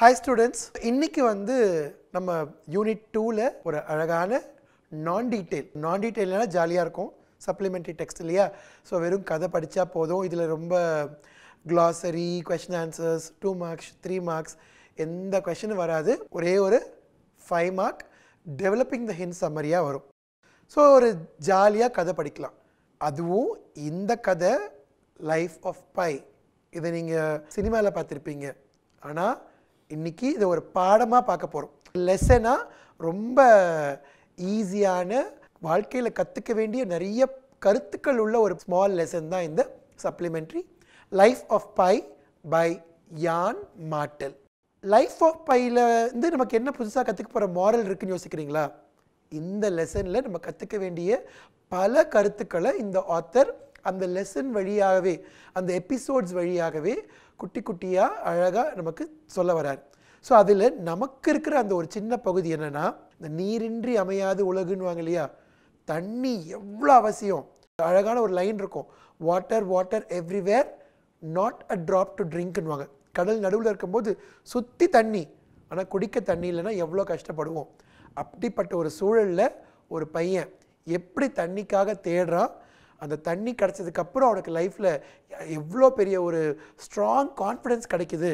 Hi students இன்றைக்கி வந்து நம்ம யூனிட் டூவில் ஒரு அழகான நான் டீட்டெயில் நான் டீட்டெயில்னா ஜாலியாக இருக்கும் சப்ளிமெண்ட்ரி டெக்ஸ்ட் இல்லையா ஸோ வெறும் கதை படித்தா போதும் இதில் ரொம்ப glossary question answers two marks three marks எந்த கொஷினும் வராது ஒரே ஒரு five mark developing the hint சம்மரியாக வரும் ஸோ ஒரு ஜாலியாக கதை படிக்கலாம் அதுவும் இந்த கதை லைஃப் ஆஃப் பை இதை நீங்கள் சினிமாவில் பார்த்துருப்பீங்க ஆனால் இன்றைக்கி இதை ஒரு பாடமாக பார்க்க போகிறோம் லெசனாக ரொம்ப ஈஸியான வாழ்க்கையில் கற்றுக்க வேண்டிய நிறைய கருத்துக்கள் உள்ள ஒரு ஸ்மால் லெசன் தான் இந்த supplementary life of Pi by Yann Martel life of பையில் வந்து நமக்கு என்ன புதுசாக கற்றுக்க போகிற மாரல் இருக்குன்னு யோசிக்கிறீங்களா இந்த லெசனில் நம்ம கற்றுக்க வேண்டிய பல கருத்துக்களை இந்த ஆத்தர் அந்த லெசன் வழியாகவே அந்த எபிசோட்ஸ் வழியாகவே குட்டி குட்டியாக அழகாக நமக்கு சொல்ல வரார் ஸோ அதில் நமக்கு இருக்கிற அந்த ஒரு சின்ன பகுதி என்னென்னா இந்த நீரின்றி அமையாது உலகுன்னு இல்லையா தண்ணி எவ்வளோ அவசியம் அழகான ஒரு லைன் இருக்கும் water water everywhere not a drop to ட்ரிங்க்னுவாங்க கடல் நடுவில் இருக்கும்போது சுற்றி தண்ணி ஆனால் குடிக்க தண்ணி இல்லைன்னா எவ்வளோ கஷ்டப்படுவோம் அப்படிப்பட்ட ஒரு சூழலில் ஒரு பையன் எப்படி தண்ணிக்காக தேடுறான் அந்த தண்ணி கிடச்சதுக்கப்புறம் அவனுக்கு லைஃப்பில் எவ்வளோ பெரிய ஒரு ஸ்ட்ராங் கான்ஃபிடென்ஸ் கிடைக்குது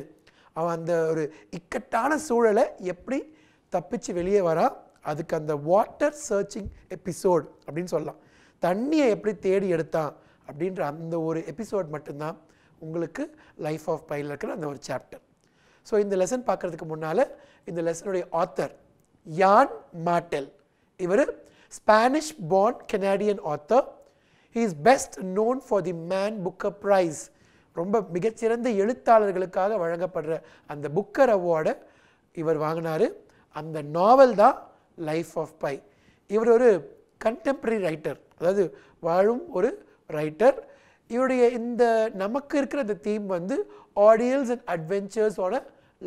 அவன் அந்த ஒரு இக்கட்டான சூழலை எப்படி தப்பிச்சு வெளியே வரா அதுக்கு அந்த வாட்டர் சர்ச்சிங் எபிசோட் அப்படின்னு சொல்லலாம் தண்ணியை எப்படி தேடி எடுத்தான் அப்படின்ற அந்த ஒரு எபிசோட் மட்டும்தான் உங்களுக்கு லைஃப் ஆஃப் பையில் இருக்கிற அந்த ஒரு சாப்டர் ஸோ இந்த லெசன் பார்க்குறதுக்கு முன்னால் இந்த லெசனுடைய ஆத்தர் யான் மாட்டெல் இவர் Spanish born Canadian author he is best known for the Man Booker Prize ரொம்ப மிகச்சிறந்த எழுத்தாளர்களுக்காக வழங்கப்படுற அந்த புக்கர் அவார்டை இவர் வாங்கினார் அந்த நாவல் தான் லைஃப் ஆஃப் பை இவர் ஒரு கண்டெம்பரரி ரைட்டர் அதாவது வாழும் ஒரு ரைட்டர் இவருடைய இந்த நமக்கு இருக்கிற இந்த தீம் வந்து ஆடியல்ஸ் அண்ட் அட்வென்ச்சர்ஸ் ஆன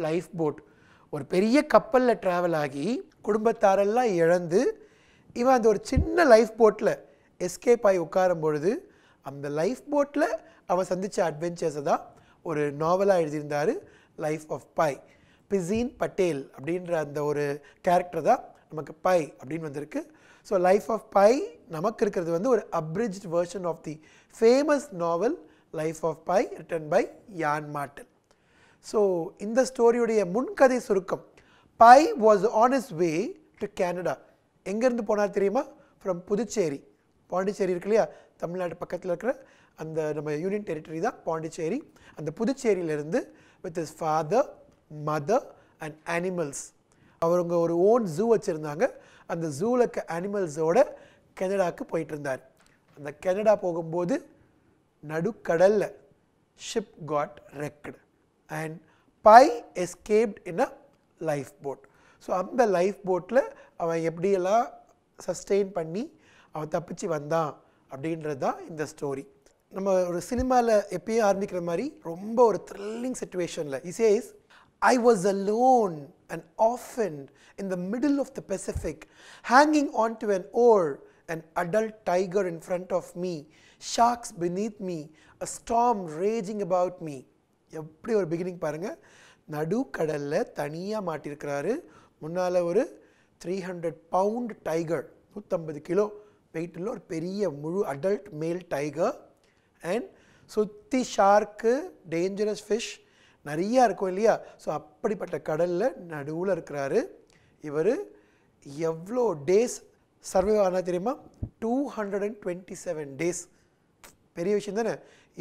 லைஃப் போட் ஒரு பெரிய கப்பலில் ட்ராவல் ஆகி குடும்பத்தாரெல்லாம் இழந்து இவன் அந்த ஒரு சின்ன லைஃப் போட்டில் எஸ்கேப் ஆகி உட்காரும் பொழுது அந்த லைஃப் போட்டில் அவர் சந்தித்த அட்வென்ச்சர்ஸை தான் ஒரு நாவலாக எழுதியிருந்தார் life of Pi Piscine Patel அப்படின்ற அந்த ஒரு கேரக்டர் தான் நமக்கு பை அப்படின்னு வந்திருக்கு ஸோ லைஃப் ஆஃப் பை நமக்கு இருக்கிறது வந்து ஒரு abridged version of the famous novel life of Pi written by Yann Martel so இந்த ஸ்டோரியுடைய முன்கதை சுருக்கம் Pi was on his way to Canada எங்கேருந்து போனார் தெரியுமா ஃப்ரம் புதுச்சேரி பாண்டிச்சேரி இருக்கு இல்லையா தமிழ்நாடு பக்கத்தில் இருக்கிற அந்த நம்ம யூனியன் டெரிட்டரி தான் பாண்டிச்சேரி அந்த புதுச்சேரியிலேருந்து with his father mother and animals அவருங்க ஒரு ஓன் ஜூ வச்சுருந்தாங்க அந்த ஜூவில் இருக்க அனிமல்ஸோட கெனடாவுக்கு போயிட்டு இருந்தார் அந்த கெனடா போகும்போது நடுக்கடலில் ship got wrecked and Pi escaped in a life boat so அந்த லைஃப் போட்டில் அவன் எப்படியெல்லாம் சஸ்டெயின் பண்ணி அவன் தப்பிச்சு வந்தான் அப்படின்றது தான் இந்த ஸ்டோரி நம்ம ஒரு சினிமாவில் எப்பயும் ஆரம்பிக்கிற மாதிரி ரொம்ப ஒரு த்ரில்லிங் சுச்சுவேஷனில் he says I was alone and orphaned in the middle of the Pacific hanging on to an oar and adult tiger in front of me sharks beneath me a storm raging about me எப்படி ஒரு beginning பாருங்கள் நடுக்கடலில் தனியாக மாட்டியிருக்கிறாரு முன்னால் ஒரு three hundred pound tiger நூற்றம்பது kilo வெயிட்டில் ஒரு பெரிய முழு அடல்ட் மேல் டைகர் அண்ட் சுற்றி ஷார்க்கு டேஞ்சரஸ் ஃபிஷ் நிறையா இருக்கும் இல்லையா ஸோ அப்படிப்பட்ட கடலில் நடுவில் இருக்கிறாரு இவர் எவ்வளோ டேஸ் சர்வே ஆனால் தெரியுமா two hundred and twenty seven days பெரிய விஷயம் தானே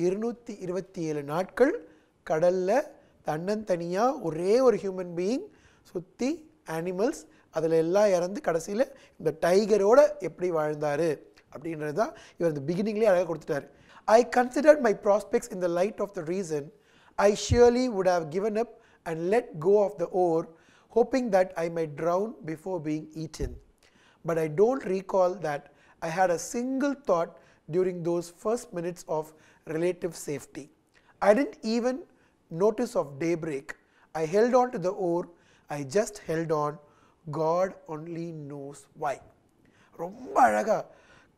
இருநூற்றி இருபத்தி ஏழு நாட்கள் கடலில் தன்னந்தனியாக ஒரே ஒரு ஹியூமன் பீயிங் சுற்றி அனிமல்ஸ் அதில் எல்லாம் இறந்து கடைசியில் இந்த டைகரோட எப்படி வாழ்ந்தார் அப்படின்றது தான் இவர் இந்த பிகினிங்லேயே அழகாக கொடுத்துட்டார் I considered my prospects in the light of the reason I surely would have given up and let go of the oar hoping that I might drown before being eaten but I don't recall that I had a single thought during those first minutes of relative safety. I didn't even notice of daybreak. I held on to the oar. I just held on God only knows why ரொம்ப அழகாக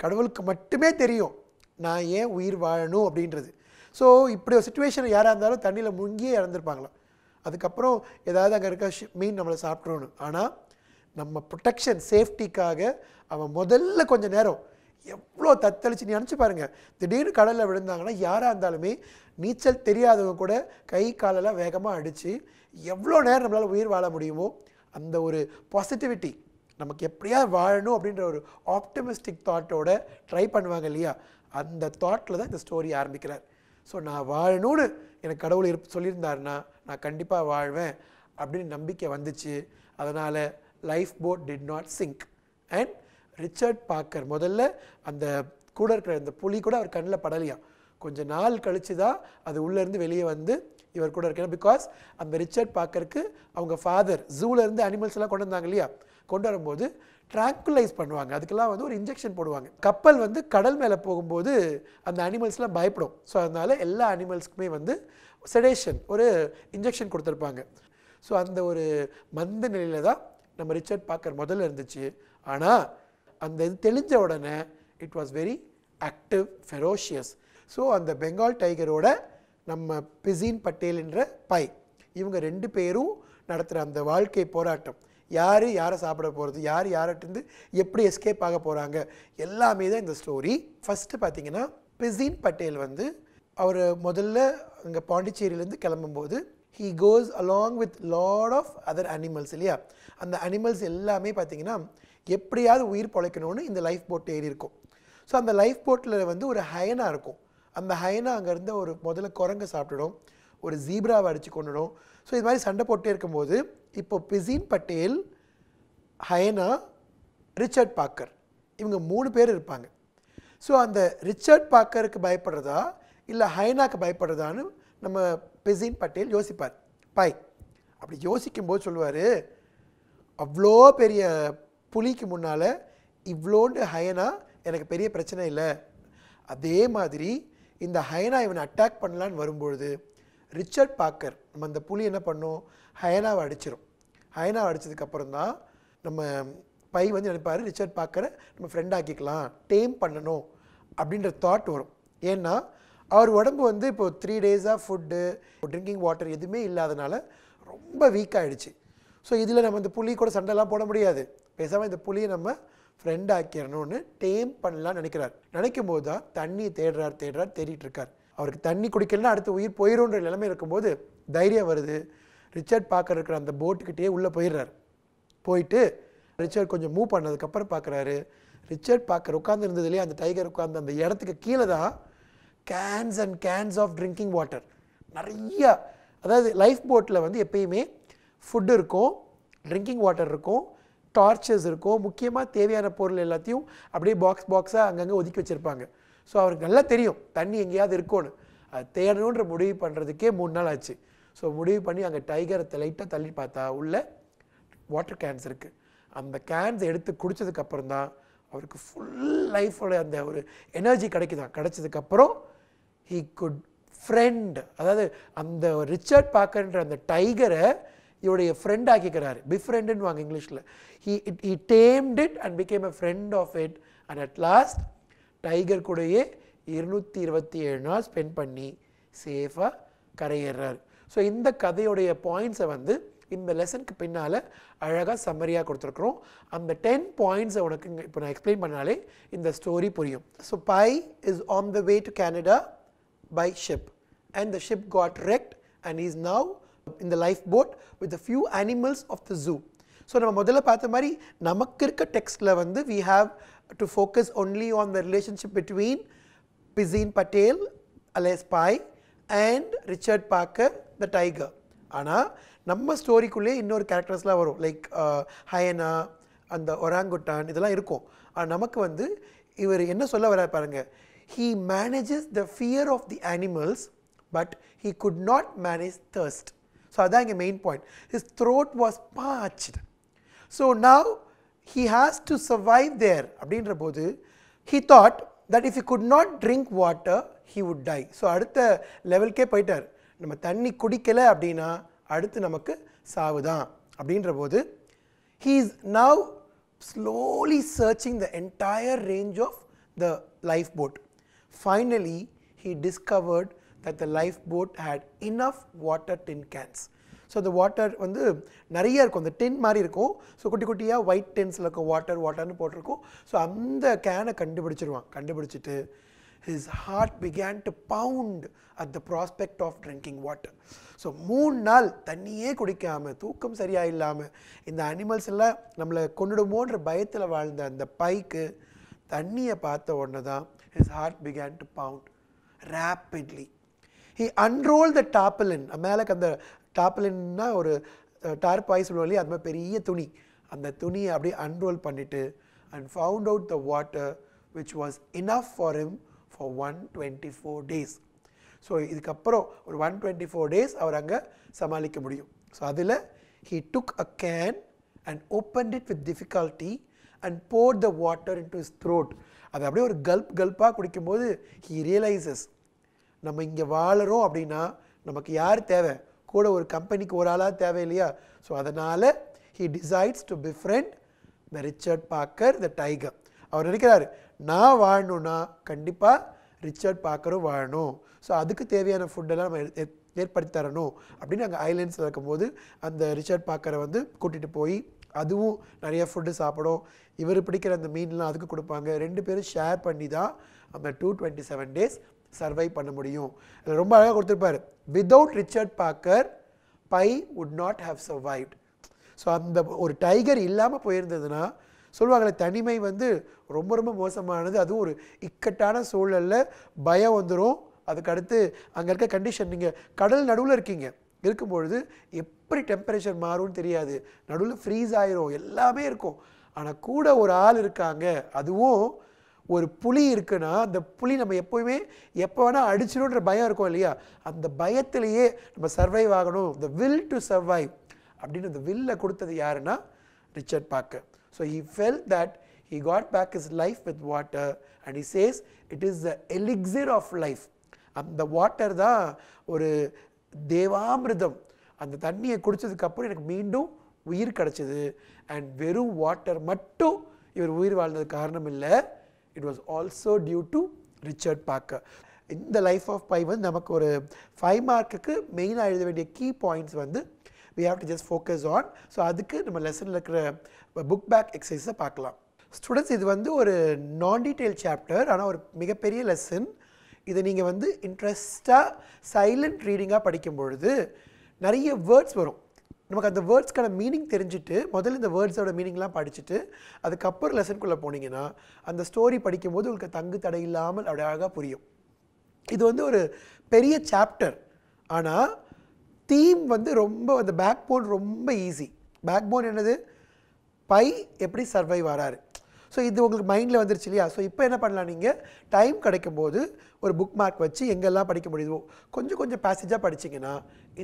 கடவுளுக்கு மட்டுமே தெரியும் நான் ஏன் உயிர் வாழணும் அப்படின்றது ஸோ இப்படி ஒரு சுச்சுவேஷன் யாராக இருந்தாலும் தண்ணியில் முங்கியே இறந்துருப்பாங்களாம் அதுக்கப்புறம் ஏதாவது அங்கே இருக்க மீன் நம்மளை சாப்பிட்றணும் ஆனால் நம்ம ப்ரொடெக்ஷன் சேஃப்டிக்காக அவன் முதல்ல கொஞ்சம் நேரம் எவ்வளோ தத்தளிச்சு நீ நினச்சி பாருங்கள் திடீர்னு கடலில் விழுந்தாங்கன்னா யாராக இருந்தாலுமே நீச்சல் தெரியாதவங்க கூட கை காலெல்லாம் வேகமாக அடித்து எவ்வளோ நேரம் நம்மளால் உயிர் வாழ முடியுமோ அந்த ஒரு பாசிட்டிவிட்டி நமக்கு எப்படியா வாழணும் அப்படின்ற ஒரு ஆப்டமிஸ்டிக் தாட்டோட ட்ரை பண்ணுவாங்க இல்லையா அந்த தாட்டில் தான் இந்த ஸ்டோரி ஆரம்பிக்கிறார் ஸோ நான் வாழணும்னு எனக்கு கடவுள் இருப் சொல்லியிருந்தாருன்னா நான் கண்டிப்பாக வாழ்வேன் அப்படின்னு நம்பிக்கை வந்துச்சு அதனால் life boat did not sink and Richard Parker முதல்ல அந்த கூட இருக்கிற அந்த புலி கூட அவர் கண்ணில் படலையாம் கொஞ்சம் நாள் கழித்து தான் அது உள்ளேருந்து வெளியே வந்து இவர் கூட இருக்கணும் பிகாஸ் அந்த ரிச்சர்ட் பார்க்கறக்கு அவங்க ஃபாதர் ஜூலேருந்து அனிமல்ஸ் எல்லாம் கொண்டு வந்தாங்க இல்லையா கொண்டு வரும்போது ட்ராங்குலைஸ் பண்ணுவாங்க அதுக்கெல்லாம் வந்து ஒரு இன்ஜெக்ஷன் போடுவாங்க கப்பல் வந்து கடல் மேலே போகும்போது அந்த அனிமல்ஸ்லாம் பயப்படும் ஸோ அதனால் எல்லா அனிமல்ஸ்க்குமே வந்து செடேஷன் ஒரு இன்ஜெக்ஷன் கொடுத்துருப்பாங்க ஸோ அந்த ஒரு மந்த நிலையில் தான் நம்ம ரிச்சர்ட் பார்க்கர் முதல்ல இருந்துச்சு ஆனால் அந்த இது தெளிஞ்ச உடனே it was very active ferocious so அந்த பெங்கால் டைகரோட நம்ம பிசின் பட்டேல் என்ற பை இவங்க ரெண்டு பேரும் நடத்துகிற அந்த வாழ்க்கை போராட்டம் யார் யாரை சாப்பிட போகிறது யார் யார்கிட்டருந்து எப்படி எஸ்கேப் ஆக போகிறாங்க எல்லாமே தான் இந்த ஸ்டோரி ஃபஸ்ட்டு பார்த்தீங்கன்னா பிசின் பட்டேல் வந்து அவர் முதல்ல அங்கே பாண்டிச்சேரியிலேருந்து கிளம்பும்போது he goes along with lot of other animals இல்லையா அந்த அனிமல்ஸ் எல்லாமே பார்த்திங்கன்னா எப்படியாவது உயிர் பொழைக்கணும்னு இந்த லைஃப் போட் ஏறி இருக்கும் ஸோ அந்த லைஃப் போட்டில் வந்து ஒரு ஹயனாக இருக்கும் அந்த ஹைனா அங்கேருந்து ஒரு முதல்ல குரங்கு சாப்பிட்டுடும் ஒரு ஜீப்ராவை அடித்து கொண்டுடும் ஸோ இது மாதிரி சண்டை போட்டே இருக்கும்போது இப்போ பிசின் பட்டேல் ஹயனா ரிச்சர்ட் பாக்கர் இவங்க மூணு பேர் இருப்பாங்க ஸோ அந்த ரிச்சர்ட் பாக்கருக்கு பயப்படுறதா இல்லை ஹைனாக்கு பயப்படுறதான்னு நம்ம பிசின் பட்டேல் யோசிப்பார் பாய் அப்படி யோசிக்கும் போது சொல்லுவார் அவ்வளோ பெரிய புலிக்கு முன்னால் இவ்வளோண்டு ஹயனா எனக்கு பெரிய பிரச்சனை இல்லை அதே மாதிரி இந்த ஹயனா இவனை அட்டாக் பண்ணலான்னு வரும்பொழுது ரிச்சர்ட் பாக்கர் நம்ம அந்த புலி என்ன பண்ணும் ஹயனாவை அடிச்சிடும் ஹயனாவை அடித்ததுக்கப்புறம் தான் நம்ம பை வந்து நினைப்பார் ரிச்சர்ட் பாக்கரை நம்ம ஃப்ரெண்ட் ஆக்கிக்கலாம் டேம் பண்ணணும் அப்படின்ற தாட் வரும் ஏன்னா அவர் உடம்பு வந்து இப்போது த்ரீ டேஸாக ஃபுட்டு ட்ரிங்கிங் வாட்டர் எதுவுமே இல்லாதனால ரொம்ப வீக் ஆகிடுச்சு ஸோ இதில் நம்ம இந்த புளி கூட சண்டைலாம் போட முடியாது பேசாமல் இந்த புளியை நம்ம ஃப்ரெண்ட் ஆக்கிடணும்னு டேம் பண்ணலாம்னு நினைக்கிறார் நினைக்கும் போது தான் தண்ணி தேடுறார் தேடுறார் தேடிட்டு இருக்கார் அவருக்கு தண்ணி குடிக்கலன்னா அடுத்து உயிர் போயிடும்ன்ற நிலைமை இருக்கும்போது தைரியம் வருது ரிச்சர்ட் பார்க்கற இருக்கிற அந்த போட்டுக்கிட்டே உள்ளே போயிடுறார் போயிட்டு ரிச்சர்ட் கொஞ்சம் மூவ் பண்ணதுக்கப்புறம் பார்க்குறாரு ரிச்சர்ட் பார்க்குற உட்காந்து இருந்ததுலேயே அந்த டைகர் உட்காந்து அந்த இடத்துக்கு கீழே தான் cans and cans of drinking water நிறைய அதாவது லைஃப் போட்டில் வந்து எப்பயுமே ஃபுட்டு இருக்கும் ட்ரிங்கிங் வாட்டர் இருக்கும் டார்ச்சஸ் இருக்கும் முக்கியமாக தேவையான பொருள் எல்லாத்தையும் அப்படியே பாக்ஸ் பாக்ஸாக அங்கங்கே ஒதுக்கி வச்சுருப்பாங்க ஸோ அவருக்கு நல்லா தெரியும் தண்ணி எங்கேயாவது இருக்கோன்னு அது தேடணுன்ற முடிவு பண்ணுறதுக்கே மூணு நாள் ஆச்சு ஸோ முடிவு பண்ணி அங்கே டைகரை லைட்டாக தள்ளி பார்த்தா உள்ள வாட்டர் கேன்ஸ் இருக்குது அந்த கேன்ஸ் எடுத்து குடித்ததுக்கப்புறம் தான் அவருக்கு ஃபுல் லைஃபோட அந்த ஒரு எனர்ஜி கிடைக்குதான் கிடைச்சதுக்கப்புறம் ஹீ குட் ஃப்ரெண்ட் அதாவது அந்த ரிச்சர்ட் பார்க்கன்ற அந்த டைகரை இவருடைய ஃப்ரெண்ட் ஆக்கிக்கிறார் பிஃப்ரெண்டுன்னு வாங்க இங்கிலீஷில் he it he tamed it and became a friend of it and at last tiger கூடயே இருநூற்றி இருபத்தி ஏழு நாள் ஸ்பெண்ட் பண்ணி சேஃபாக கரையேறார் ஸோ இந்த கதையுடைய பாயிண்ட்ஸை வந்து இந்த லெசனுக்கு பின்னால் அழகாக சம்மரியாக கொடுத்துருக்குறோம் அந்த டென் பாயிண்ட்ஸை உனக்கு இப்போ நான் எக்ஸ்பிளைன் பண்ணாலே இந்த ஸ்டோரி புரியும் so Pi is on the way to Canada by ship and the ship got wrecked and is now இந்த life boat with few animals of the zoo so நம்ம முதல்ல பார்த்த மாதிரி நமக்கு இருக்க டெக்ஸ்ட்டில் வந்து we have to focus only on the relationship between Piscine Patel alias boy and Richard Parker the tiger ஆனால் நம்ம ஸ்டோரிக்குள்ளேயே இன்னொரு கேரக்டர்ஸ்லாம் வரும் லைக் ஹயனா uh, அந்த ஒராங்குட்டான் இதெல்லாம் இருக்கும் ஆனால் நமக்கு வந்து இவர் என்ன சொல்ல வர பாருங்க he manages the fear of the animals but he could not manage thirst so அதான் இங்கே main point his throat was parched so now he has to survive there அப்படின்ற போது he thought that if he could not drink water he would die so அடுத்த லெவல்கே போயிட்டார் நம்ம தண்ணி குடிக்கலை அப்படின்னா அடுத்து நமக்கு சாவு தான் அப்படின்ற போது he is now slowly searching the entire range of the lifeboat. Finally, he discovered that the lifeboat had enough water tin cans. So அந்த வாட்டர் வந்து நிறைய இருக்கும் அந்த டென் மாதிரி இருக்கும் ஸோ குட்டி குட்டியாக ஒயிட் டென்ஸில் இருக்கும் வாட்டர் வாட்டர்னு போட்டிருக்கும் ஸோ அந்த கேனை கண்டுபிடிச்சிருவான் கண்டுபிடிச்சிட்டு his heart began to pound at the prospect of drinking water so மூணு நாள் தண்ணியே குடிக்காமல் தூக்கம் சரியாக இல்லாமல் இந்த அனிமல்ஸ் எல்லாம் நம்மளை கொண்டுடுமோன்ற பயத்தில் வாழ்ந்த அந்த பைக்கு தண்ணியை பார்த்த உடனே தான் his heart began to pound rapidly he unroll the tarpaulin மேலே அந்த டாப்பலின்னா ஒரு டார்ப் சொல்லுவோம் சொல்லுவாங்க அது மாதிரி பெரிய துணி அந்த துணியை அப்படியே அன்ரோல் பண்ணிவிட்டு and found out the water which was enough for him for one twenty four days so இதுக்கப்புறம் ஒரு ஒன் டுவெண்ட்டி ஃபோர் டேஸ் அவர் அங்கே சமாளிக்க முடியும் ஸோ அதில் he took a can and open it with difficulty and pour the water into his throat அது அப்படியே ஒரு கல்ப் கல்ப்பாக குடிக்கும்போது ஹீ ரியலைசஸ் நம்ம இங்கே வாழறோம் அப்படின்னா நமக்கு யார் தேவை கூட ஒரு கம்பெனிக்கு ஒரு ஆளாக தேவை இல்லையா ஸோ அதனால் he decides to befriend the Richard Parker the tiger அவர் நினைக்கிறாரு நான் வாழணும்னா கண்டிப்பாக ரிச்சர்ட் பார்க்கரும் வாழணும் ஸோ அதுக்கு தேவையான ஃபுட்டெல்லாம் நம்ம ஏற்படுத்தி தரணும் அப்படின்னு அங்கே ஐலண்ட்ஸில் இருக்கும்போது அந்த ரிச்சர்ட் பார்க்கரை வந்து கூட்டிகிட்டு போய் அதுவும் நிறைய ஃபுட்டு சாப்பிடும் இவர் பிடிக்கிற அந்த மீன்லாம் அதுக்கு கொடுப்பாங்க ரெண்டு பேரும் ஷேர் பண்ணி தான் அந்த two twenty seven days survive பண்ண முடியும் இதில் ரொம்ப அழகாக கொடுத்துருப்பார் without Richard Parker Pi would not have survived so அந்த ஒரு டைகர் இல்லாமல் போயிருந்ததுன்னா சொல்லுவாங்களே தனிமை வந்து ரொம்ப ரொம்ப மோசமானது அதுவும் ஒரு இக்கட்டான சூழலில் பயம் வந்துடும் அதுக்கடுத்து அங்கே இருக்க கண்டிஷன் நீங்கள் கடல் நடுவில் இருக்கீங்க இருக்கும்பொழுது எப்படி டெம்பரேச்சர் மாறும்னு தெரியாது நடுவில் ஃப்ரீஸ் ஆயிரும் எல்லாமே இருக்கும் ஆனால் கூட ஒரு ஆள் இருக்காங்க அதுவும் ஒரு புலி இருக்குன்னா அந்த புலி நம்ம எப்போவுமே எப்போ வேணால் அடிச்சிடும்ன்ற பயம் இருக்கும் இல்லையா அந்த பயத்திலேயே நம்ம சர்வைவ் ஆகணும் த வில் டு சர்வைவ் அப்படின்னு அந்த வில்ல கொடுத்தது யாருன்னா Richard Parker so he felt that he got back his life with water and he says it is the elixir of life அந்த வாட்டர் தான் ஒரு தேவாமிரதம் அந்த தண்ணியை குடித்ததுக்கப்புறம் எனக்கு மீண்டும் உயிர் கிடச்சிது அண்ட் வெறும் வாட்டர் மட்டும் இவர் உயிர் வாழ்ந்தது காரணம் இல்லை it was also due to Richard Parker இந்த லைஃப் ஆஃப் பை வந்து நமக்கு ஒரு ஃபைவ் மார்க்குக்கு மெயினாக எழுத வேண்டிய கீ பாயிண்ட்ஸ் வந்து we have to just focus on so அதுக்கு நம்ம லெசனில் இருக்கிற புக் பேக் எக்ஸசைஸை பார்க்கலாம் ஸ்டூடெண்ட்ஸ் இது வந்து ஒரு நான் டீட்டெயில் சாப்டர் ஆனால் ஒரு மிகப்பெரிய லெசன் இதை நீங்கள் வந்து இன்ட்ரெஸ்டாக சைலண்ட் ரீடிங்காக படிக்கும் பொழுது நிறைய வேர்ட்ஸ் வரும் நமக்கு அந்த வேர்ட்ஸ்க்கான மீனிங் தெரிஞ்சுட்டு முதல்ல இந்த வேர்ட்ஸோட மீனிங்லாம் படிச்சுட்டு அதுக்கப்புறம் லெசனுக்குள்ளே போனீங்கன்னா அந்த ஸ்டோரி படிக்கும்போது உங்களுக்கு தங்கு தடை இல்லாமல் அழகாக புரியும் இது வந்து ஒரு பெரிய சாப்டர் ஆனால் தீம் வந்து ரொம்ப அந்த பேக் போன் ரொம்ப ஈஸி பேக் போன் என்னது பை எப்படி சர்வைவ் ஆகிறாரு ஸோ இது உங்களுக்கு மைண்டில் வந்துருச்சு இல்லையா ஸோ இப்போ என்ன பண்ணலாம் நீங்கள் டைம் கிடைக்கும் போது ஒரு புக் மார்க் வச்சு எங்கெல்லாம் படிக்க முடியுதோ கொஞ்சம் கொஞ்சம் பேசேஜாக படிச்சிங்கன்னா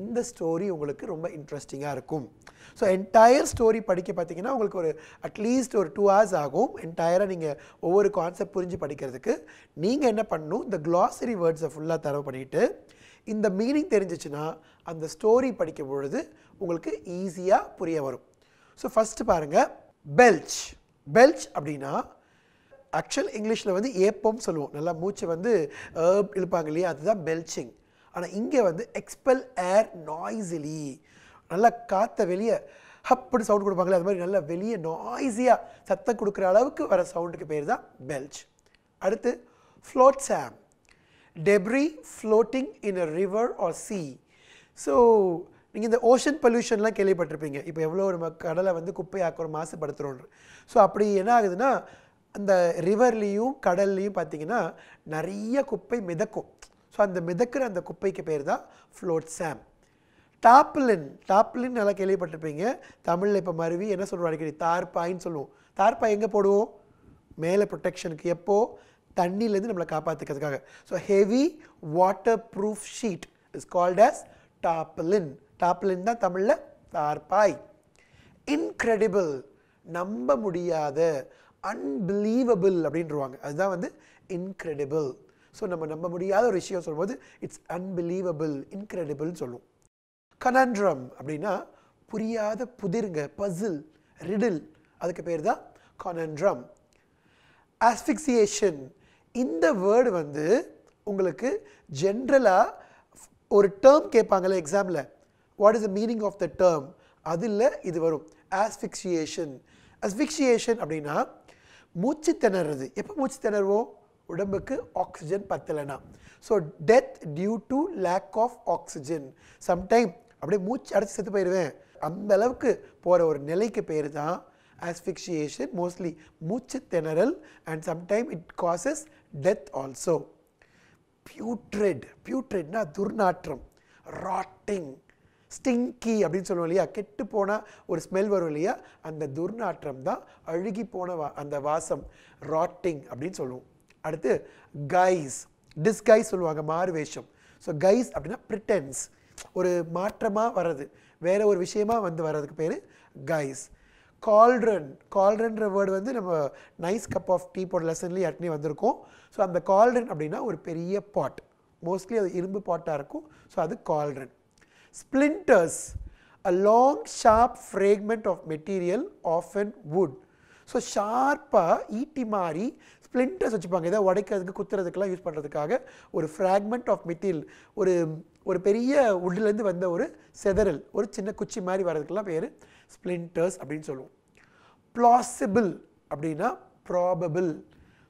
இந்த ஸ்டோரி உங்களுக்கு ரொம்ப இன்ட்ரெஸ்டிங்காக இருக்கும் ஸோ என்டையர் ஸ்டோரி படிக்க பார்த்தீங்கன்னா உங்களுக்கு ஒரு அட்லீஸ்ட் ஒரு டூ ஹவர்ஸ் ஆகும் என்டையராக நீங்கள் ஒவ்வொரு கான்செப்ட் புரிஞ்சு படிக்கிறதுக்கு நீங்கள் என்ன பண்ணணும் இந்த க்ளாசரி வேர்ட்ஸை ஃபுல்லாக தரவு பண்ணிவிட்டு இந்த மீனிங் தெரிஞ்சிச்சுன்னா அந்த ஸ்டோரி படிக்கும் பொழுது உங்களுக்கு ஈஸியாக புரிய வரும் ஸோ ஃபஸ்ட்டு பாருங்கள் பெல்ச் பெல்ச் அப்படின்னா ஆக்சுவல் இங்கிலீஷில் வந்து ஏப்பம் சொல்லுவோம் நல்லா மூச்சை வந்து இழுப்பாங்க இல்லையா அதுதான் பெல்ச்சிங் ஆனால் இங்கே வந்து எக்ஸ்பெல் ஏர் நாய்ஸிலி நல்லா காற்ற வெளியே ஹப்புன்னு சவுண்ட் கொடுப்பாங்களே அது மாதிரி நல்லா வெளியே நாய்ஸியாக சத்தம் கொடுக்குற அளவுக்கு வர சவுண்டுக்கு பேர் தான் பெல்ச் அடுத்து flotsam debris floating in a river or sea so நீங்கள் இந்த ஓஷன் பொல்யூஷன்லாம் கேள்விப்பட்டிருப்பீங்க இப்போ எவ்வளோ நம்ம கடலை வந்து குப்பை ஆக்கிறோம் மாசுபடுத்துகிறோன்ற ஸோ அப்படி என்ன ஆகுதுன்னா அந்த ரிவர்லேயும் கடல்லையும் பார்த்திங்கன்னா நிறைய குப்பை மிதக்கும் ஸோ அந்த மிதக்கிற அந்த குப்பைக்கு பேர் தான் ஃப்ளோட் சாம் டாப்லின் டாப்லின் நல்லா கேள்விப்பட்டிருப்பீங்க தமிழில் இப்போ மருவி என்ன சொல்லுவோம் அடிக்கடி தார்பாயின்னு சொல்லுவோம் தார்பாய் எங்கே போடுவோம் மேலே ப்ரொடெக்ஷனுக்கு எப்போது தண்ணியிலேருந்து நம்மளை காப்பாற்றுக்கிறதுக்காக so heavy water proof sheet is called as tarpaulin டாப்லேருந்து தான் தமிழில் தார்பாய் இன்க்ரெடிபிள் நம்ப முடியாத அன்பிலீவபிள் அப்படின்றவாங்க அதுதான் வந்து இன்க்ரெடிபிள் ஸோ நம்ம நம்ப முடியாத ஒரு விஷயம் சொல்லும்போது இட்ஸ் அன்பிலீவபிள் இன்க்ரெடிபிள்னு சொல்லுவோம் கனன்ட்ரம் அப்படின்னா புரியாத புதிருங்க பசில் ரிடில் அதுக்கு பேர் தான் கனன்ட்ரம் ஆஸ்பிக்சியேஷன் இந்த வேர்டு வந்து உங்களுக்கு ஜென்ரலாக ஒரு டேர்ம் கேட்பாங்கள்ல எக்ஸாமில் what is the meaning of the term அதில் இது வரும் ஆஸ்ஃபிக்ஷியேஷன் அஸ்ஃபிக்ஷியேஷன் அப்படின்னா மூச்சு திணறது எப்போ மூச்சு திணறுவோம் உடம்புக்கு ஆக்சிஜன் பத்தலைனா so death due to lack of oxygen sometime அப்படியே மூச்சு அடைச்சி செத்து போயிடுவேன் அந்த அளவுக்கு போகிற ஒரு நிலைக்கு பேர் தான் ஆஸ்ஃபிக்ஷியேஷன் மோஸ்ட்லி மூச்சு திணறல் and sometime it causes death also putrid பியூட்ரெட்னா துர்நாற்றம் ராட்டிங் ஸ்டிங்கி அப்படின்னு சொல்லுவோம் இல்லையா கெட்டு போனால் ஒரு ஸ்மெல் வரும் இல்லையா அந்த துர்நாற்றம் தான் அழுகி போன வா அந்த வாசம் ராட்டிங் அப்படின்னு சொல்லுவோம் அடுத்து கைஸ் டிஸ்கைஸ் சொல்லுவாங்க மாறுவேஷம் ஸோ கைஸ் அப்படின்னா பிரிட்டன்ஸ் ஒரு மாற்றமாக வர்றது வேற ஒரு விஷயமாக வந்து வர்றதுக்கு பேர் கைஸ் கால்ட்ரன் கால்ட்ரன்ற வேர்டு வந்து நம்ம நைஸ் கப் ஆஃப் டீ போட லெசன்லேயே ஏற்கனவே வந்திருக்கோம் ஸோ அந்த கால்ட்ரன் அப்படின்னா ஒரு பெரிய பாட் மோஸ்ட்லி அது இரும்பு பாட்டாக இருக்கும் ஸோ அது கால்ட்ரன் splinters, a long sharp fragment of material often wood. So ஷார்ப்பாக ஈட்டி மாறி ஸ்ப்ளிண்டர்ஸ் வச்சுப்பாங்க ஏதாவது உடைக்கிறதுக்கு குத்துறதுக்கெல்லாம் யூஸ் பண்ணுறதுக்காக ஒரு ஃப்ராக்மெண்ட் ஆஃப் மெட்டீரியல் ஒரு ஒரு பெரிய உட்லேருந்து வந்த ஒரு செதறல் ஒரு சின்ன குச்சி மாதிரி வர்றதுக்கெல்லாம் பேர் ஸ்ப்ளிண்டர்ஸ் அப்படின்னு சொல்லுவோம் ப்ளாசிபிள் அப்படின்னா ப்ராபபிள்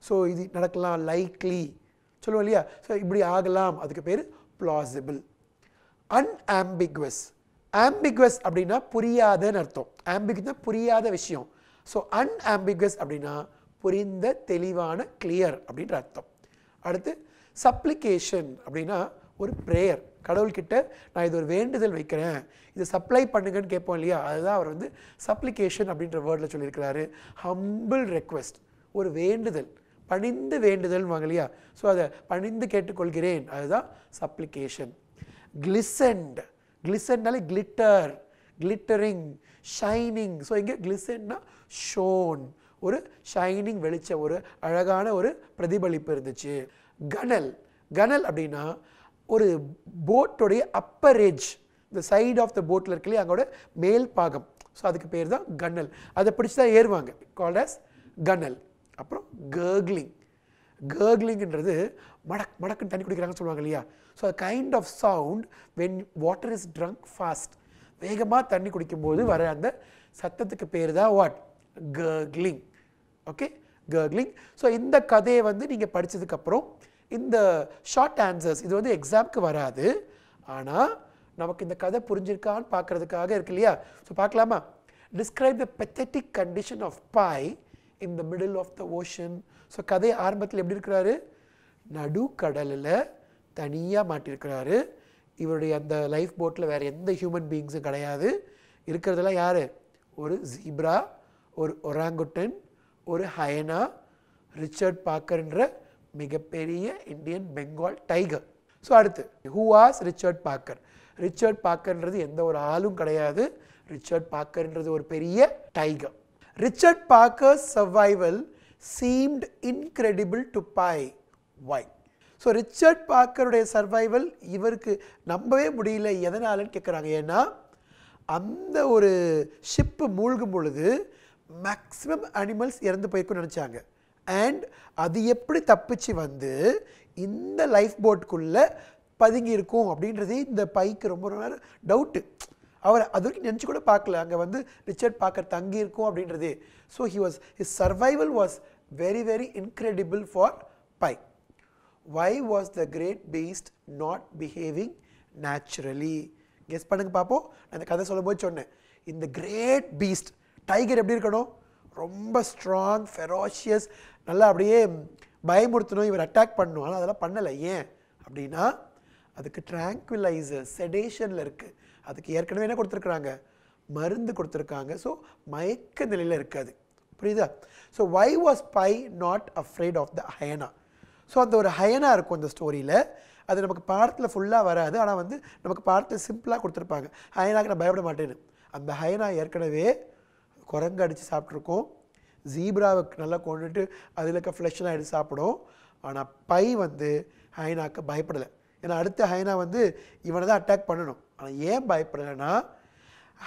ஸோ இது நடக்கலாம் லைக்லி சொல்லுவோம் இல்லையா ஸோ இப்படி ஆகலாம் அதுக்கு பேர் ப்ளாசிபிள் அன்ஆம்பிகுவஸ் ஆம்பிகுவஸ் அப்படின்னா புரியாதன்னு அர்த்தம் ஆம்பிகுனா புரியாத விஷயம் ஸோ அன்ஆம்பிகுவஸ் அப்படின்னா புரிந்த தெளிவான கிளியர் அப்படின்ற அர்த்தம் அடுத்து சப்ளிகேஷன் அப்படின்னா ஒரு ப்ரேயர் கடவுள்கிட்ட நான் இது ஒரு வேண்டுதல் வைக்கிறேன் இது சப்ளை பண்ணுங்கன்னு கேட்போம் இல்லையா அதுதான் அவர் வந்து சப்ளிகேஷன் அப்படின்ற வேர்டில் சொல்லியிருக்கிறாரு ஹம்பிள் ரெக்வெஸ்ட் ஒரு வேண்டுதல் பணிந்து வேண்டுதல் வாங்க இல்லையா ஸோ அதை பணிந்து கேட்டுக்கொள்கிறேன் அதுதான் சப்ளிகேஷன் கிளிசன்ட் கிளிசன்னாலே கிளிட்டர் கிளிட்டரிங் ஷைனிங் ஸோ இங்கே கிளிசன்னா ஷோன் ஒரு ஷைனிங் வெளிச்ச ஒரு அழகான ஒரு பிரதிபலிப்பு இருந்துச்சு கனல் கனல் அப்படின்னா ஒரு போட்டோடைய அப்பர் ஏஜ் இந்த சைடு ஆஃப் த போட்டில் இருக்குல்லையே அங்கோட மேல் பாகம் ஸோ அதுக்கு பேர் தான் கனல் அதை பிடிச்சி தான் ஏறுவாங்க கால்ட் அஸ் கனல் அப்புறம் கேர்க்லிங் கர்க்லிங்ன்றது மடக் மடக்குன்னு தண்ணி குடிக்கிறாங்கன்னு சொல்லுவாங்க இல்லையா ஸோ அது kind of sound when water is drunk fast வேகமாக தண்ணி குடிக்கும்போது வர அந்த சத்தத்துக்கு பேர் தான் what gurgling okay gurgling so இந்த கதையை வந்து நீங்கள் படித்ததுக்கப்புறம் இந்த ஷார்ட் ஆன்சர்ஸ் இது வந்து எக்ஸாம்க்கு வராது ஆனால் நமக்கு இந்த கதை புரிஞ்சிருக்கான்னு பார்க்குறதுக்காக இருக்கு இல்லையா ஸோ பார்க்கலாமா describe the pathetic condition of boy in the middle of the ocean so கதை ஆரம்பத்தில் எப்படி இருக்கிறாரு நடுக்கடலில் தனியாக மாட்டிருக்கிறாரு இவருடைய அந்த லைஃப் போட்டில் வேறு எந்த ஹியூமன் பீயிங்ஸும் கிடையாது இருக்கிறதெல்லாம் யார் ஒரு ஜீப்ரா ஒரு ஒராங்குட்டன் ஒரு ஹயனா ரிச்சர்ட் பாக்கர்ன்ற மிகப்பெரிய இந்தியன் பெங்கால் டைகர் ஸோ அடுத்து who is Richard Parker Richard பாக்கர்ன்றது எந்த ஒரு ஆளும் கிடையாது ரிச்சர்ட் பாக்கர்ன்றது ஒரு பெரிய tiger Richard Parker survival seemed incredible to Pi Why? So Richard பார்க்கருடைய சர்வைவல் இவருக்கு நம்பவே முடியல எதனாலன்னு கேட்குறாங்க ஏன்னா அந்த ஒரு ஷிப்பு மூழ்கும் பொழுது மேக்ஸிமம் அனிமல்ஸ் இறந்து போயிருக்குன்னு நினச்சாங்க அண்ட் அது எப்படி தப்பிச்சு வந்து இந்த லைஃப் போட்குள்ளே பதுங்கி இருக்கும் அப்படின்றது இந்த பைக்கு ரொம்ப ரொம்ப டவுட்டு அவர் அது வரைக்கும் நினச்சி கூட பார்க்கல அங்கே வந்து ரிச்சர்ட் பார்க்கற தங்கி இருக்கும் அப்படின்றது so he was his survival was very very incredible for Pi why was the great beast not behaving naturally guess பண்ணுங்க பார்ப்போம் நான் இந்த கதை சொல்லும்போது சொன்னேன் இந்த கிரேட் பீஸ்ட் டைகர் எப்படி இருக்கணும் ரொம்ப ஸ்ட்ராங் ஃபெரோஷியஸ் நல்லா அப்படியே பயமுறுத்தணும் இவர் அட்டாக் பண்ணணும் ஆனால் அதெல்லாம் பண்ணலை ஏன் அப்படின்னா அதுக்கு ட்ராங்குலைசர் செடேஷனில் இருக்குது அதுக்கு ஏற்கனவே என்ன கொடுத்துருக்குறாங்க மருந்து கொடுத்துருக்காங்க ஸோ மயக்க நிலையில் இருக்காது புரியுதா so why was Pi not afraid of the hyena so அந்த ஒரு ஹயனா இருக்கும் அந்த ஸ்டோரியில் அது நமக்கு பாடத்தில் ஃபுல்லாக வராது ஆனால் வந்து நமக்கு பாடத்தில் சிம்பிளாக கொடுத்துருப்பாங்க ஹயனாக்கு நான் பயப்பட மாட்டேன்னு அந்த ஹயனா ஏற்கனவே குரங்கு அடித்து சாப்பிட்ருக்கோம் ஜீப்ராவை நல்லா கொண்டுட்டு அதில் இருக்க ஃப்ளெஷ்லாம் எடுத்து சாப்பிடும் ஆனால் பை வந்து ஹயனாக்கு பயப்படலை ஏன்னா அடுத்து ஹைனா வந்து இவனை தான் அட்டாக் பண்ணணும் ஆனால் ஏன் பயப்படலைன்னா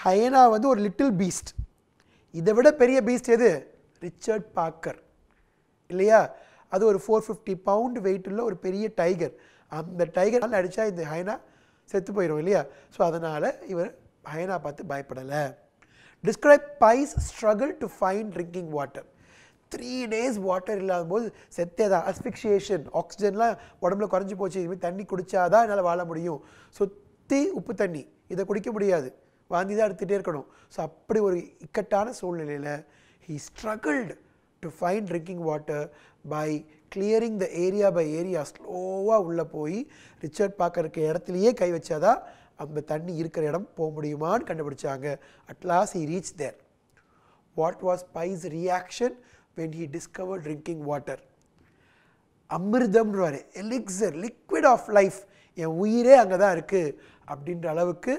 ஹைனா வந்து ஒரு லிட்டில் பீஸ்ட் இதை விட பெரிய பீஸ்ட் எது ரிச்சர்ட் பாக்கர் இல்லையா அது ஒரு ஃபோர் ஃபிஃப்டி பவுண்ட் வெயிட் உள்ள ஒரு பெரிய டைகர் அந்த டைகர் அடித்தா இந்த ஹைனா செத்து போயிடும் இல்லையா ஸோ அதனால் இவர் ஹைனா பார்த்து பயப்படலை describe Pi's struggle to find drinking water three days water இல்லாத போது செத்தே தான் அஸ்பிக்ஷியேஷன் ஆக்சிஜன்லாம் உடம்புல குறைஞ்சி போச்சு இதுமாதிரி தண்ணி குடித்தாதான் என்னால் வாழ முடியும் சுற்றி உப்பு தண்ணி இதை குடிக்க முடியாது வாந்தி தான் எடுத்துகிட்டே இருக்கணும் ஸோ அப்படி ஒரு இக்கட்டான சூழ்நிலையில் he struggled to find drinking water by clearing the area by area ஸ்லோவாக உள்ளே போய் ரிச்சர்ட் பார்க்க இருக்க இடத்துலையே கை வச்சாதான் அந்த தண்ணி இருக்கிற இடம் போக முடியுமான்னு கண்டுபிடிச்சாங்க at last he reach there what was Pi's reaction when he discovered drinking water அமிர்தம்ன்றவார் எலிக்சர் லிக்விட் ஆஃப் லைஃப் என் உயிரே அங்கே தான் இருக்குது அப்படின்ற அளவுக்கு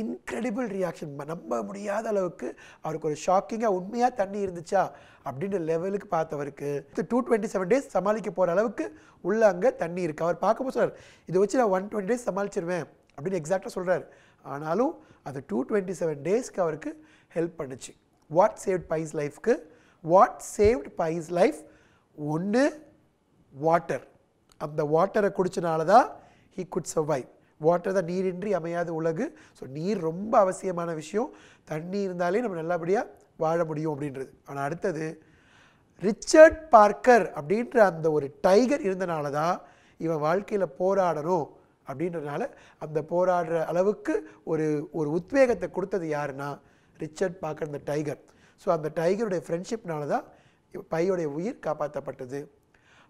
இன்க்ரெடிபிள் ரியாக்ஷன் நம்ப முடியாத அளவுக்கு அவருக்கு ஒரு ஷாக்கிங்காக உண்மையாக தண்ணி இருந்துச்சா அப்படின்ற லெவலுக்கு பார்த்தவருக்கு டூ டுவெண்ட்டி செவன் டேஸ் சமாளிக்க போகிற அளவுக்கு உள்ளே அங்கே தண்ணி இருக்குது அவர் பார்க்கும்போது சொல்கிறார் இதை வச்சு நான் ஒன் டுவெண்ட்டி டேஸ் சமாளிச்சிருவேன் அப்படின்னு எக்ஸாக்டாக சொல்கிறார் ஆனாலும் அது டூ டுவெண்ட்டி செவன் டேஸ்க்கு அவருக்கு ஹெல்ப் பண்ணுச்சு வாட் சேவ் பைஸ் லைஃப்க்கு what saved Pi is life ஒன்று வாட்டர் அந்த வாட்டரை குடிச்சனால தான் ஹீ குட் சர்வைவ் வாட்டர் தான் நீரின்றி அமையாத உலகு ஸோ நீர் ரொம்ப அவசியமான விஷயம் தண்ணி இருந்தாலே நம்ம நல்லபடியாக வாழ முடியும் அப்படின்றது ஆனால் அடுத்தது ரிச்சர்ட் பார்க்கர் அப்படின்ற அந்த ஒரு டைகர் இருந்தனால தான் இவன் வாழ்க்கையில் போராடணும் அப்படின்றனால அந்த போராடுற அளவுக்கு ஒரு ஒரு உத்வேகத்தை கொடுத்தது யாருன்னா ரிச்சர்ட் பார்க்கர் அந்த டைகர் ஸோ அந்த டைகருடைய ஃப்ரெண்ட்ஷிப்னால தான் பையோடைய உயிர் காப்பாற்றப்பட்டது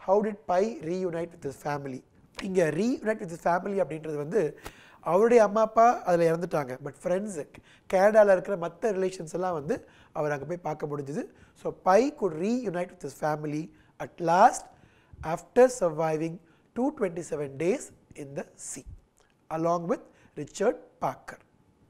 how did Pi reunite with family இங்கே ரீயுனைட் வித் ஃபேமிலி அப்படின்றது வந்து அவருடைய அம்மா அப்பா அதில் இறந்துட்டாங்க பட் ஃப்ரெண்ட்ஸு கேனடாவில் இருக்கிற மற்ற ரிலேஷன்ஸ் எல்லாம் வந்து அவர் அங்கே போய் பார்க்க முடிஞ்சுது so Pi good reunite with family at last after surviving two twenty seven days in the sea along with Richard Parker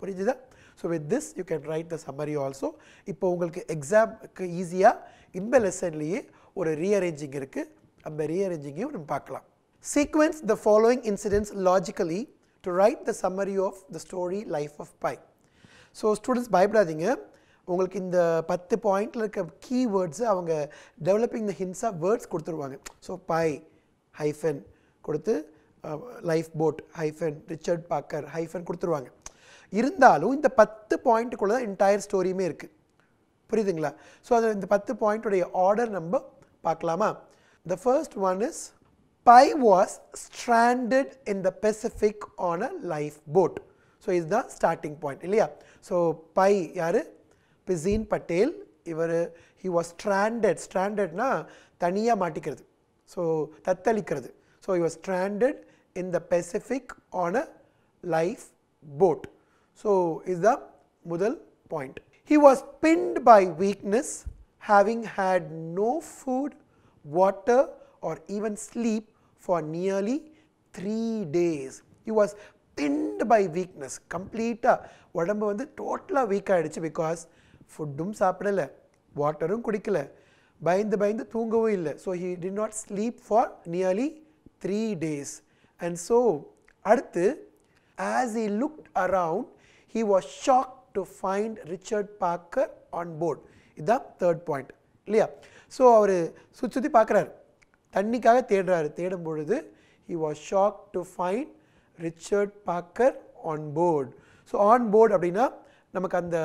புரிஞ்சுதா so with this you can write the summary also இப்போ உங்களுக்கு எக்ஸாம்க்கு ஈஸியாக இந்த லெசன்லேயே ஒரு ரீஅரேஞ்சிங் இருக்குது அந்த ரீஅரேஞ்சிங்கையும் நம்ம பார்க்கலாம் sequence the following incidents logically to write the summary of the story life of Pi so students பயப்படாதீங்க உங்களுக்கு இந்த பத்து பாயிண்டில் இருக்க கீ கீவேர்ட்ஸு அவங்க developing the hints of words கொடுத்துருவாங்க ஸோ பை ஹைஃபன் கொடுத்து life boat hyphen Richard Parker hyphen கொடுத்துருவாங்க இருந்தாலும் இந்த பத்து பாயிண்ட்டுக்குள்ளே தான் என்டயர் ஸ்டோரியுமே இருக்குது புரியுதுங்களா ஸோ அதில் இந்த பத்து பாயிண்ட்டுடைய ஆர்டர் நம்ம பார்க்கலாமா the first one is Pi was stranded in the Pacific on a life boat so இதுதான் ஸ்டார்டிங் பாயிண்ட் இல்லையா ஸோ பை யார் பிசீன் பட்டேல் இவர் ஹி வாஸ் ஸ்ட்ராண்டட் ஸ்ட்ராண்டட்னா தனியாக மாட்டிக்கிறது ஸோ தத்தளிக்கிறது so he was stranded in the Pacific on a life boat So, is the Mudal point. He was pinned by weakness, having had no food, water or even sleep for nearly 3 days. He was pinned by weakness, complete vandu total weak aayiduchu because food um saapidala, water um kudikkala, bayindu bayindu thoongavum illa. So, he did not sleep for nearly 3 days and so, aduthu as he looked around, he was shocked to find Richard Parker on board இதுதான் third point இல்லையா so அவர் சுற்றி சுற்றி பார்க்குறாரு தண்ணிக்காக தேடுறாரு தேடும் பொழுது he was shock to find Richard Parker on board so on board அப்படின்னா நமக்கு அந்த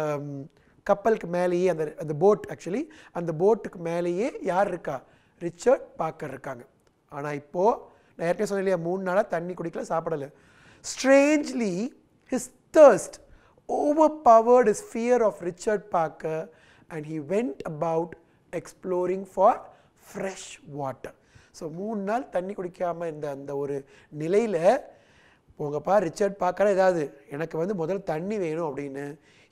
கப்பலுக்கு மேலேயே அந்த அந்த போட் ஆக்சுவலி அந்த போட்டுக்கு மேலேயே யார் இருக்கா ரிச்சர்ட் பார்க்கர் இருக்காங்க ஆனால் இப்போது நான் ஏற்கனவே சொன்னேன் இல்லையா மூணு நாளாக தண்ணி குடிக்கல சாப்பிடலை strangely his thirst overpowered his fear of Richard Parker and he went about exploring for fresh water. So மூணு நாள் தண்ணி குடிக்காமல் இருந்த அந்த ஒரு நிலையில் போங்கப்பா ரிச்சர்ட் பார்க்கற ஏதாவது எனக்கு வந்து முதல் தண்ணி வேணும் அப்படின்னு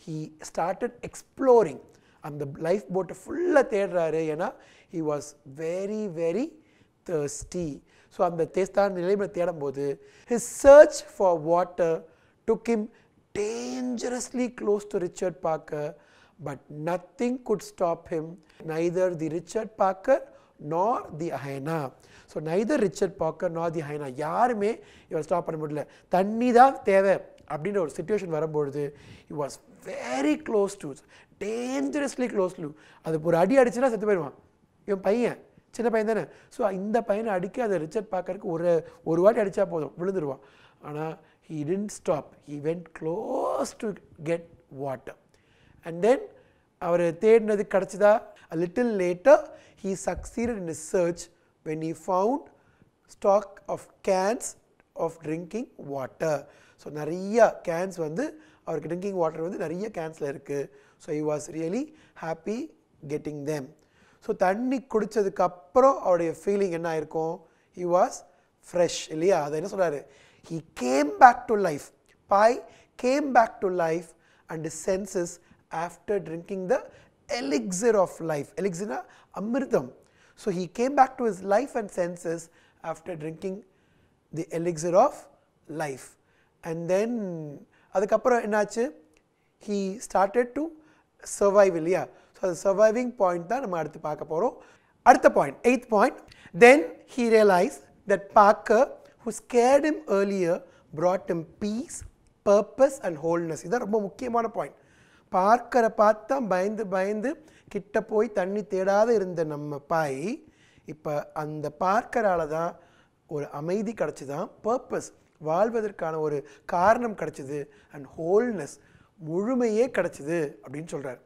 ஹீ ஸ்டார்டட் எக்ஸ்ப்ளோரிங் அந்த லைஃப் போட்டை ஃபுல்லாக தேடுறாரு ஏன்னா he was very very thirsty so அந்த தேஸ்தான நிலைமை தேடும்போது his search for water took him dangerously close to Richard Parker, but nothing could stop him, neither the Richard Parker nor the Hyena. So neither Richard Parker nor the ஹைனா யாருமே இவர் stop பண்ண முடியல தண்ணி தான் தேவை அப்படின்ற ஒரு சுச்சுவேஷன் வரும்பொழுது it was very close to dangerously close to அது ஒரு அடி அடிச்சுன்னா செத்து போயிடுவான் இவன் பையன் சின்ன பையன் தானே ஸோ இந்த பையனை அடிக்க அந்த ரிச்சர்ட் பார்க்கறதுக்கு ஒரு ஒரு வாட்டி அடித்தா போதும் விழுந்துருவான் ஆனால் He did not stop, he went close to get water. And then our தேடினது கிடச்சிதா a little later he succeeded in his search when he found stock of cans of drinking water. So, Nariya cans வந்து அவருக்கு drinking water வந்து நிறைய cans இருக்கு. So, he was really happy getting them. So, தண்ணி குடிச்சதுக்கு அப்புறம் அவருடைய feeling என்ன ஆயிருக்கும்? He was fresh இல்லையா அதை என்ன he came back to life. Pi came back to life and his senses after drinking the elixir of life, elixir amritam. So, he came back to his life and senses after drinking the elixir of life. And then அதுக்கப்புறம் என்னாச்சு he started to survive இல்லையா so அது surviving point தான் the அடுத்து பார்க்க போகிறோம் அடுத்த point eighth point then he realise that who scared him earlier brought him peace, purpose and wholeness. இதான் ரொம்ப முக்கியமான பாயிண்ட் பார்க்கற பார்த்தா பயந்து பயந்து கிட்ட போய் தண்ணி தேடாத இருந்த நம்ம பாய் இப்போ அந்த பார்க்கறால தான் ஒரு அமைதி கிடச்சிதான் பர்பஸ் வாழ்வதற்கான ஒரு காரணம் கிடச்சிது அண்ட் ஹோல்னஸ் முழுமையே கிடச்சிது அப்படின்னு சொல்கிறார்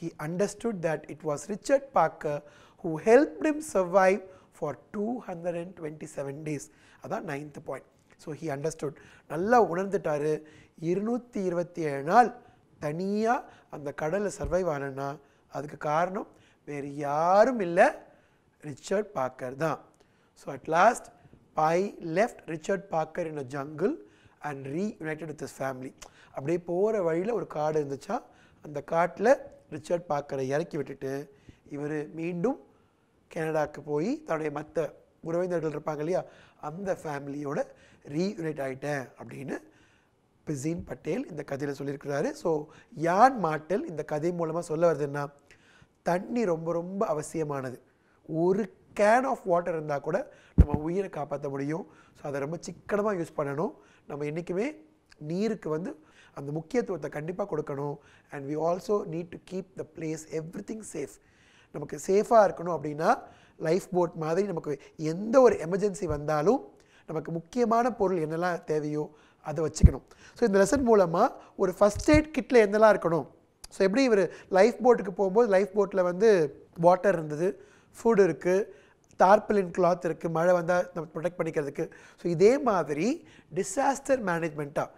he understood that it was Richard Parker who help him survive for two hundred and twenty seven days அதான் ninth point so he understood நல்லா உணர்ந்துட்டார் இருநூற்றி இருபத்தி ஏழு நாள் தனியாக அந்த கடலை சர்வைவ் ஆனேன்னா அதுக்கு காரணம் வேறு யாரும் இல்லை ரிச்சர்ட் பாக்கர் தான் so at last Pi left Richard Parker in a jungle and reunited with his family அப்படியே போகிற வழியில் ஒரு காடு இருந்துச்சா அந்த காட்டில் ரிச்சர்ட் பாக்கரை இறக்கி விட்டுட்டு இவர் மீண்டும் கனடாவுக்கு போய் தன்னுடைய மற்ற உறவினர்கள் இருப்பாங்க இல்லையா அந்த ஃபேமிலியோட ரீயூனைட் ஆகிட்டேன் அப்படின்னு பிசின் பட்டேல் இந்த கதையில் சொல்லியிருக்கிறாரு ஸோ யான் மாட்டல் இந்த கதை மூலமாக சொல்ல வருதுன்னா தண்ணி ரொம்ப ரொம்ப அவசியமானது ஒரு கேன் ஆஃப் வாட்டர் இருந்தால் கூட நம்ம உயிரை காப்பாற்ற முடியும் ஸோ அதை ரொம்ப சிக்கனமாக யூஸ் பண்ணணும் நம்ம என்றைக்குமே நீருக்கு வந்து அந்த முக்கியத்துவத்தை கண்டிப்பாக கொடுக்கணும் and we also need to keep the place everything safe நமக்கு சேஃபாக இருக்கணும் அப்படின்னா லைஃப் போட் மாதிரி நமக்கு எந்த ஒரு எமர்ஜென்சி வந்தாலும் நமக்கு முக்கியமான பொருள் என்னெல்லாம் தேவையோ அதை வச்சுக்கணும் ஸோ இந்த லெசன் மூலமாக ஒரு ஃபஸ்ட் எய்ட் கிட்டில் என்னெல்லாம் இருக்கணும் ஸோ எப்படி இவர் லைஃப் போட்டுக்கு போகும்போது லைஃப் போட்டில் வந்து வாட்டர் இருந்தது ஃபுட் இருக்குது தார்பலின் கிளாத் இருக்குது மழை வந்தால் நம்ம ப்ரொடெக்ட் பண்ணிக்கிறதுக்கு ஸோ இதே மாதிரி டிசாஸ்டர் மேனேஜ்மெண்ட்டாக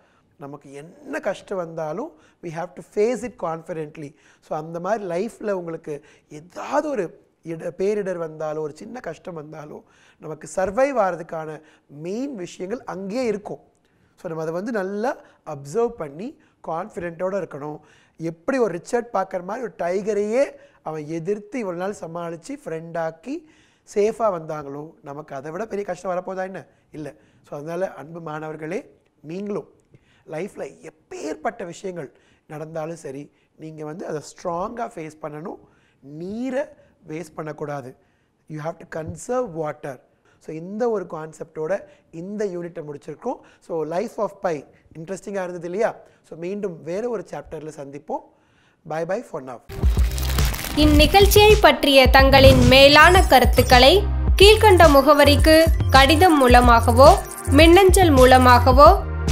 நமக்கு என்ன கஷ்டம் வந்தாலும் we have to face it confidently so அந்த மாதிரி லைஃப்பில் உங்களுக்கு ஏதாவது ஒரு இட பேரிடர் வந்தாலோ ஒரு சின்ன கஷ்டம் வந்தாலோ நமக்கு சர்வைவ் ஆகிறதுக்கான மெயின் விஷயங்கள் அங்கேயே இருக்கும் ஸோ நம்ம அதை வந்து நல்லா அப்சர்வ் பண்ணி கான்ஃபிடென்ட்டோடு இருக்கணும் எப்படி ஒரு ரிச்சர்ட் பார்க்குற மாதிரி ஒரு டைகரையே அவன் எதிர்த்து இவ்வளோ நாள் சமாளித்து ஃப்ரெண்டாக்கி சேஃபாக வந்தாங்களோ நமக்கு அதை விட பெரிய கஷ்டம் வரப்போதா என்ன இல்லை ஸோ அதனால் அன்பு மாணவர்களே நீங்களும் லைஃப்பில் எப்பேற்பட்ட விஷயங்கள் நடந்தாலும் சரி நீங்கள் வந்து அதை ஸ்ட்ராங்காக ஃபேஸ் பண்ணணும் நீரை வேஸ்ட் பண்ணக்கூடாது you have to conserve water so இந்த ஒரு கான்செப்டோட இந்த யூனிட்டை முடிச்சிருக்கோம் ஸோ லைஃப் ஆஃப் பை இன்ட்ரெஸ்டிங்காக இருந்தது இல்லையா ஸோ மீண்டும் வேறு ஒரு சாப்டரில் சந்திப்போம் பை பை ஃபார் நவ் இந்நிகழ்ச்சியை பற்றிய தங்களின் மேலான கருத்துக்களை கீழ்கண்ட முகவரிக்கு கடிதம் மூலமாகவோ மின்னஞ்சல் மூலமாகவோ